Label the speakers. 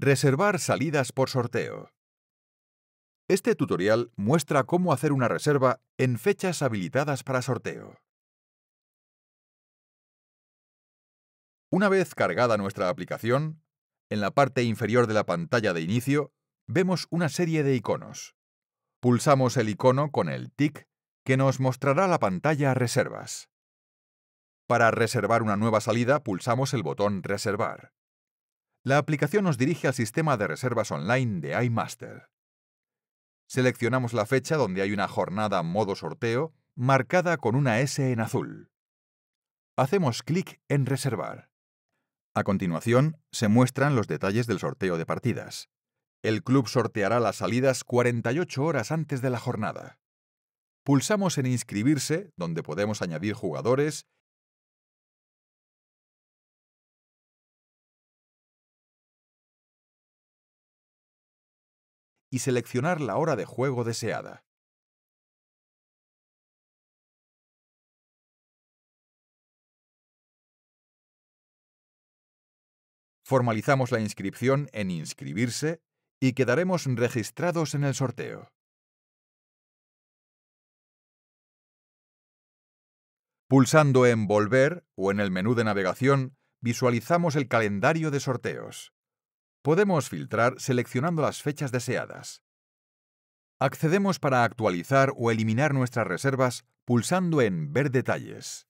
Speaker 1: Reservar salidas por sorteo. Este tutorial muestra cómo hacer una reserva en fechas habilitadas para sorteo. Una vez
Speaker 2: cargada nuestra aplicación, en la parte inferior de la pantalla de inicio vemos una serie de iconos. Pulsamos el icono con el tic que nos mostrará la pantalla Reservas. Para reservar una nueva salida pulsamos el botón Reservar. La aplicación nos dirige al sistema de reservas online de iMaster. Seleccionamos la fecha donde hay una jornada modo sorteo marcada con una S en azul. Hacemos clic en Reservar. A continuación, se muestran los detalles del sorteo de partidas. El club sorteará las salidas 48 horas antes de la jornada. Pulsamos en Inscribirse,
Speaker 3: donde podemos añadir jugadores y seleccionar la hora de juego deseada. Formalizamos la inscripción en Inscribirse y quedaremos
Speaker 1: registrados en el sorteo.
Speaker 2: Pulsando en Volver o en el menú de navegación, visualizamos el calendario de sorteos. Podemos filtrar seleccionando las fechas deseadas. Accedemos para actualizar o eliminar nuestras reservas
Speaker 1: pulsando
Speaker 3: en Ver detalles.